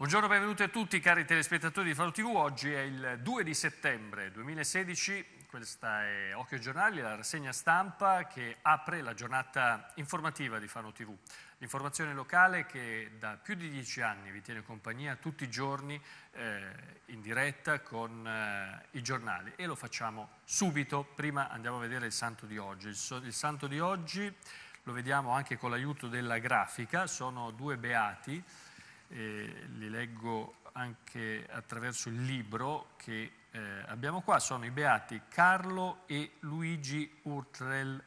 Buongiorno, benvenuti a tutti cari telespettatori di Faro TV, oggi è il 2 di settembre 2016, questa è Occhio Giornali, la rassegna stampa che apre la giornata informativa di Faro TV, l'informazione locale che da più di dieci anni vi tiene compagnia tutti i giorni eh, in diretta con eh, i giornali e lo facciamo subito, prima andiamo a vedere il santo di oggi, il, so, il santo di oggi lo vediamo anche con l'aiuto della grafica, sono due beati, eh, li leggo anche attraverso il libro che eh, abbiamo qua, sono i beati Carlo e Luigi Urtrel.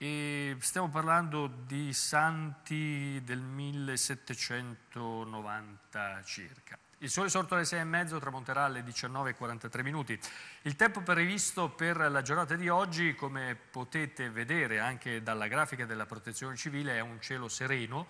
E stiamo parlando di santi del 1790 circa. Il sole sorto alle 6 e mezzo tramonterà alle 19.43 minuti. Il tempo previsto per la giornata di oggi, come potete vedere anche dalla grafica della protezione civile, è un cielo sereno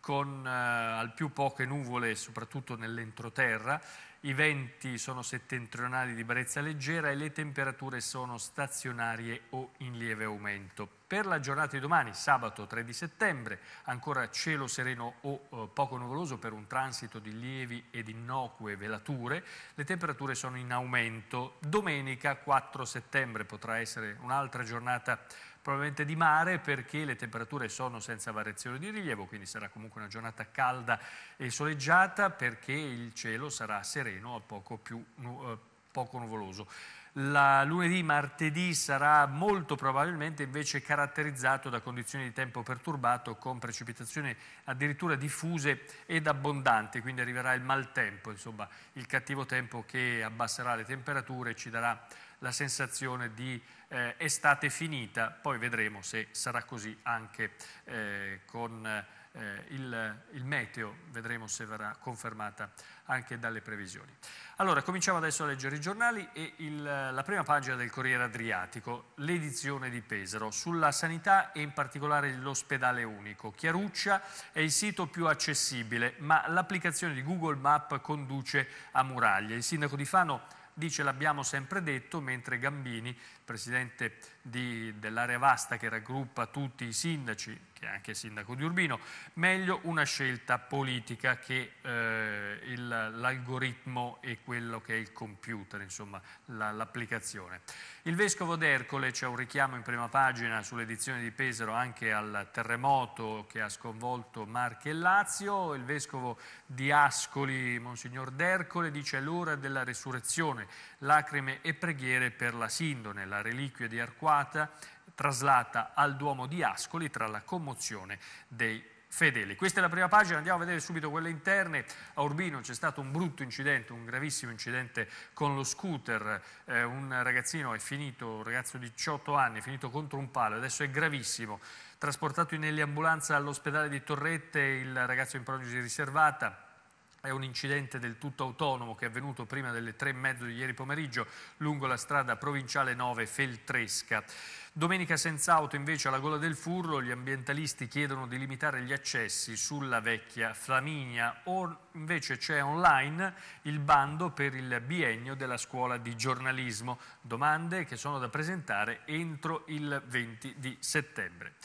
con eh, al più poche nuvole, soprattutto nell'entroterra, i venti sono settentrionali di brezza leggera e le temperature sono stazionarie o in lieve aumento. Per la giornata di domani, sabato 3 di settembre, ancora cielo sereno o eh, poco nuvoloso per un transito di lievi ed innocue velature, le temperature sono in aumento. Domenica 4 settembre potrà essere un'altra giornata probabilmente di mare perché le temperature sono senza variazione di rilievo, quindi sarà comunque una giornata calda e soleggiata perché il cielo sarà sereno o poco, più, eh, poco nuvoloso. La lunedì, martedì sarà molto probabilmente invece caratterizzato da condizioni di tempo perturbato con precipitazioni addirittura diffuse ed abbondanti, quindi arriverà il maltempo, insomma il cattivo tempo che abbasserà le temperature e ci darà la sensazione di eh, estate finita, poi vedremo se sarà così anche eh, con eh, il, il, meteo, vedremo se verrà confermata anche dalle previsioni. Allora, cominciamo adesso a leggere i giornali e il, la prima pagina del Corriere Adriatico, l'edizione di Pesaro, sulla sanità e in particolare l'ospedale unico. Chiaruccia è il sito più accessibile, ma l'applicazione di Google Map conduce a muraglie. Il sindaco di Fano dice l'abbiamo sempre detto, mentre Gambini, presidente dell'area vasta che raggruppa tutti i sindaci che è anche sindaco di Urbino, meglio una scelta politica che eh, l'algoritmo e quello che è il computer, insomma l'applicazione. il Vescovo d'Ercole, c'è un richiamo in prima pagina sull'edizione di Pesaro anche al terremoto che ha sconvolto Marche e Lazio, il Vescovo di Ascoli, Monsignor d'Ercole, dice l'ora della resurrezione, lacrime e preghiere per la Sindone, la reliquia di Arquata traslata al Duomo di Ascoli tra la commozione dei Fedeli. Questa è la prima pagina, andiamo a vedere subito quelle interne. A Urbino c'è stato un brutto incidente, un gravissimo incidente con lo scooter. Eh, un ragazzino è finito, un ragazzo di 18 anni, è finito contro un palo, adesso è gravissimo. Trasportato in eliambulanza all'ospedale di Torrette, il ragazzo in prognosi riservata, è un incidente del tutto autonomo che è avvenuto prima delle tre e mezzo di ieri pomeriggio lungo la strada provinciale 9 Feltresca. Domenica senza auto invece alla gola del Furlo gli ambientalisti chiedono di limitare gli accessi sulla vecchia Flaminia o invece c'è online il bando per il biennio della scuola di giornalismo, domande che sono da presentare entro il 20 di settembre.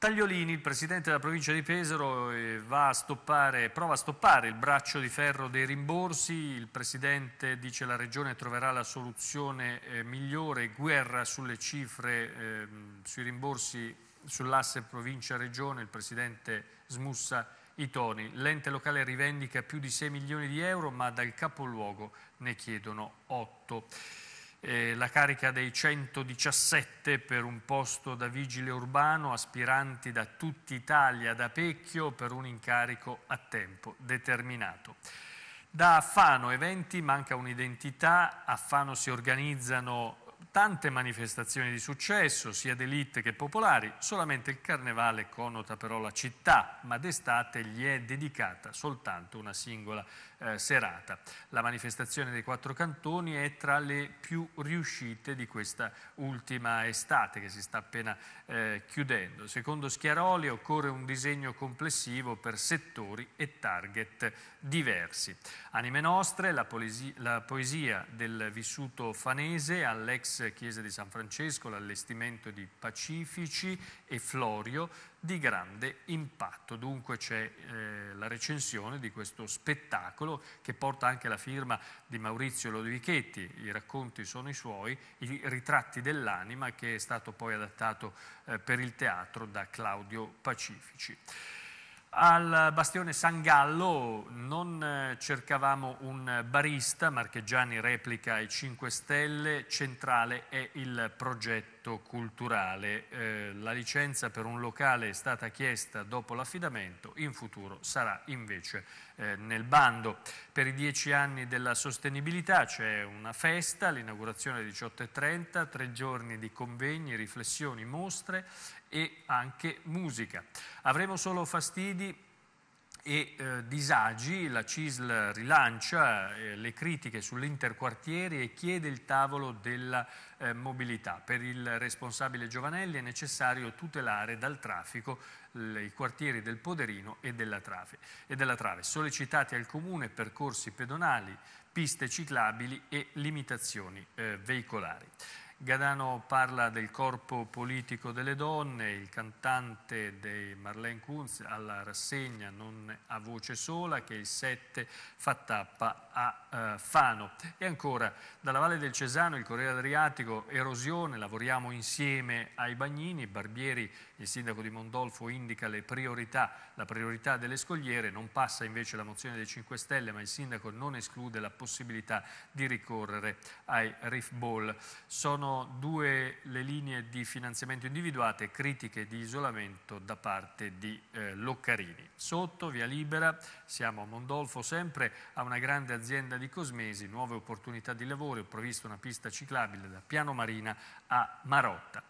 Tagliolini, il presidente della provincia di Pesaro, eh, a stoppare, prova a stoppare il braccio di ferro dei rimborsi, il presidente dice che la regione troverà la soluzione eh, migliore, guerra sulle cifre, eh, sui rimborsi sull'asse provincia-regione, il presidente smussa i toni, l'ente locale rivendica più di 6 milioni di euro ma dal capoluogo ne chiedono 8 eh, la carica dei 117 per un posto da vigile urbano, aspiranti da tutta Italia da Pecchio per un incarico a tempo determinato. Da Fano eventi manca un'identità, a Fano si organizzano tante manifestazioni di successo, sia d'elite che popolari, solamente il carnevale connota però la città, ma d'estate gli è dedicata soltanto una singola eh, serata. La manifestazione dei quattro cantoni è tra le più riuscite di questa ultima estate che si sta appena eh, chiudendo. Secondo Schiaroli occorre un disegno complessivo per settori e target diversi. Anime nostre, la, poesia, la poesia del vissuto fanese all'ex chiesa di San Francesco, l'allestimento di Pacifici e Florio, di grande impatto. Dunque c'è eh, la recensione di questo spettacolo che porta anche la firma di Maurizio Lodovichetti, i racconti sono i suoi, i ritratti dell'anima che è stato poi adattato eh, per il teatro da Claudio Pacifici. Al bastione San Gallo non eh, cercavamo un barista, Marcheggiani replica i 5 Stelle, centrale è il progetto progetto culturale. Eh, la licenza per un locale è stata chiesta dopo l'affidamento, in futuro sarà invece eh, nel bando. Per i dieci anni della sostenibilità c'è una festa, l'inaugurazione alle 18.30, tre giorni di convegni, riflessioni, mostre e anche musica. Avremo solo fastidi e eh, disagi, la CISL rilancia eh, le critiche sull'interquartiere e chiede il tavolo della eh, mobilità. Per il responsabile Giovanelli è necessario tutelare dal traffico i quartieri del Poderino e della, trave, e della Trave, sollecitati al Comune percorsi pedonali, piste ciclabili e limitazioni eh, veicolari. Gadano parla del corpo politico delle donne, il cantante dei Marlene Kunz alla rassegna non a voce sola che il 7 fa tappa a eh, Fano. E ancora dalla Valle del Cesano, il Corriere Adriatico, erosione, lavoriamo insieme ai bagnini, Barbieri, il sindaco di Mondolfo indica le priorità, la priorità delle scogliere, non passa invece la mozione dei 5 Stelle ma il sindaco non esclude la possibilità di ricorrere ai Rift Ball. Sono sono due le linee di finanziamento individuate critiche di isolamento da parte di eh, Loccarini. Sotto, via libera, siamo a Mondolfo sempre, a una grande azienda di cosmesi, nuove opportunità di lavoro, ho provvisto una pista ciclabile da Piano Marina a Marotta.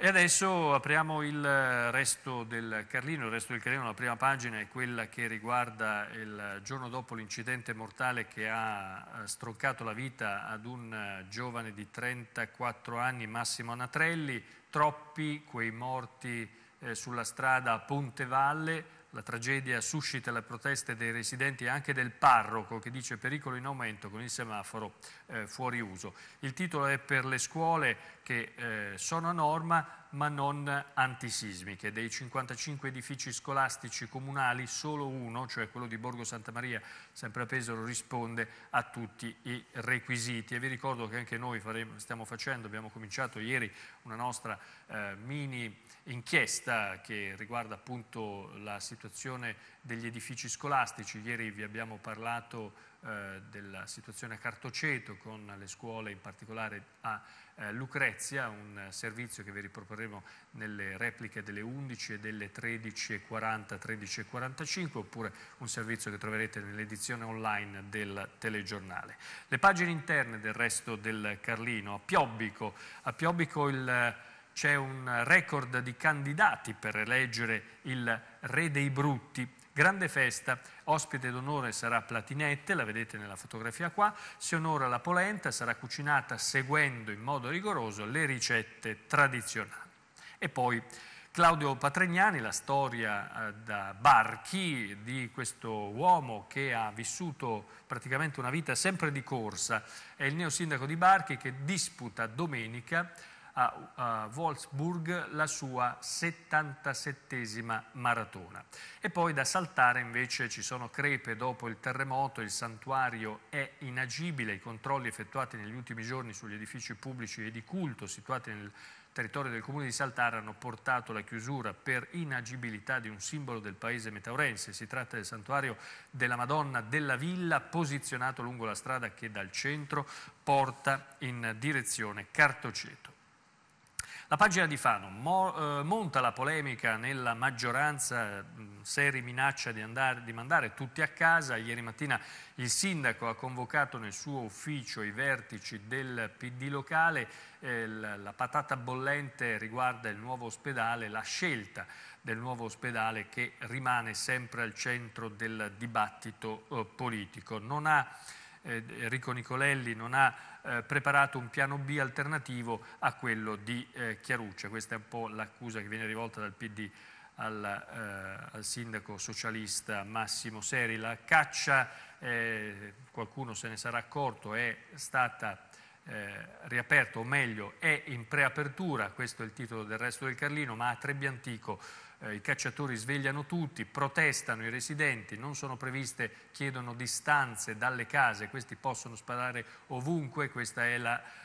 E adesso apriamo il eh, resto del Carlino, il resto del Carlino, la prima pagina è quella che riguarda il giorno dopo l'incidente mortale che ha eh, stroncato la vita ad un eh, giovane di 34 anni, Massimo Anatrelli, troppi quei morti eh, sulla strada a Ponte Valle, la tragedia suscita le proteste dei residenti e anche del parroco che dice pericolo in aumento con il semaforo eh, fuori uso. Il titolo è per le scuole che eh, sono a norma ma non antisismiche. Dei 55 edifici scolastici comunali solo uno, cioè quello di Borgo Santa Maria, sempre a Pesaro, risponde a tutti i requisiti. E vi ricordo che anche noi faremo, stiamo facendo, abbiamo cominciato ieri una nostra eh, mini inchiesta che riguarda appunto la situazione degli edifici scolastici. Ieri vi abbiamo parlato eh, della situazione a Cartoceto con le scuole, in particolare a eh, Lucrezia, un servizio che vi riproporremo nelle repliche delle 11 e delle 13.40, 13.45 oppure un servizio che troverete nell'edizione online del telegiornale. Le pagine interne del resto del Carlino, a Piobbico, a Piobbico il c'è un record di candidati per eleggere il re dei brutti Grande festa, ospite d'onore sarà Platinette, la vedete nella fotografia qua, si onora la polenta, sarà cucinata seguendo in modo rigoroso le ricette tradizionali. E poi Claudio Patregnani, la storia eh, da Barchi di questo uomo che ha vissuto praticamente una vita sempre di corsa, è il neosindaco di Barchi che disputa domenica a uh, Wolfsburg la sua 77esima maratona. E poi da saltare invece ci sono crepe dopo il terremoto, il santuario è inagibile, i controlli effettuati negli ultimi giorni sugli edifici pubblici e di culto situati nel territorio del comune di Saltare hanno portato alla chiusura per inagibilità di un simbolo del paese metaurense. Si tratta del santuario della Madonna della Villa posizionato lungo la strada che dal centro porta in direzione Cartoceto. La pagina di Fano mo, eh, monta la polemica nella maggioranza, mh, mm, Seri minaccia di, andare, di mandare tutti a casa, ieri mattina il sindaco ha convocato nel suo ufficio i vertici del PD locale, eh, la, la patata bollente riguarda il nuovo ospedale, la scelta del nuovo ospedale che rimane sempre al centro del dibattito eh, politico. Non ha, eh, Enrico Nicolelli non ha eh, preparato un piano B alternativo a quello di eh, Chiaruccia. Questa è un po' l'accusa che viene rivolta dal PD al, eh, al sindaco socialista Massimo Seri. La caccia, eh, qualcuno se ne sarà accorto, è stata eh, riaperta, o meglio, è in preapertura, questo è il titolo del resto del Carlino, ma a Trebbiantico eh, i cacciatori svegliano tutti, protestano i residenti, non sono previste, chiedono distanze dalle case, questi possono sparare ovunque, questa è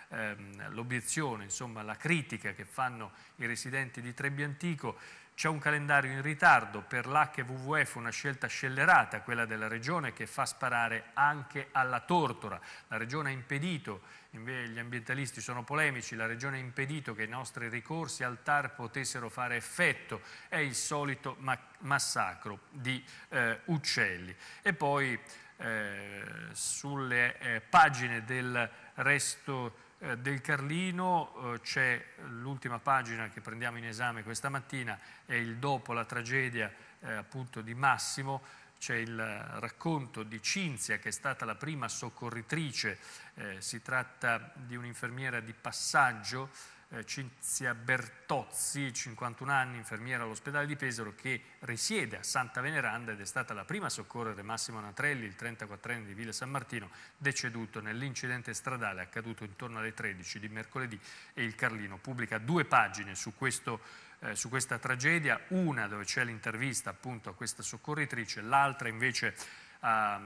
ehm, l'obiezione, ehm, insomma la critica che fanno i residenti di Trebbiantico. C'è un calendario in ritardo, per l'HWF una scelta scellerata, quella della Regione, che fa sparare anche alla tortora. La Regione ha impedito, gli ambientalisti sono polemici, la Regione ha impedito che i nostri ricorsi al TAR potessero fare effetto. È il solito ma massacro di eh, uccelli. E poi eh, sulle eh, pagine del resto eh, del Carlino eh, c'è l'ultima pagina che prendiamo in esame questa mattina, è il dopo la tragedia eh, appunto di Massimo, c'è il racconto di Cinzia che è stata la prima soccorritrice, eh, si tratta di un'infermiera di passaggio eh, Cinzia Bertozzi, 51 anni, infermiera all'ospedale di Pesaro, che risiede a Santa Veneranda ed è stata la prima a soccorrere Massimo Natrelli, il 34enne di Villa San Martino, deceduto nell'incidente stradale accaduto intorno alle 13 di mercoledì e il Carlino pubblica due pagine su questo eh, su questa tragedia, una dove c'è l'intervista appunto a questa soccorritrice, l'altra invece eh,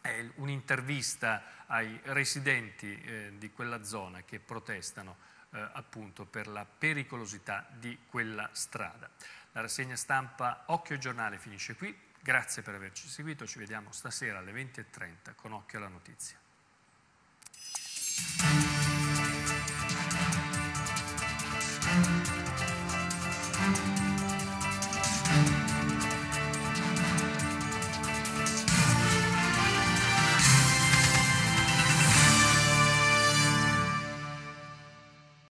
è un'intervista ai residenti eh, di quella zona che protestano eh, appunto per la pericolosità di quella strada. La rassegna stampa Occhio Giornale finisce qui, grazie per averci seguito, ci vediamo stasera alle 20.30 con Occhio alla Notizia.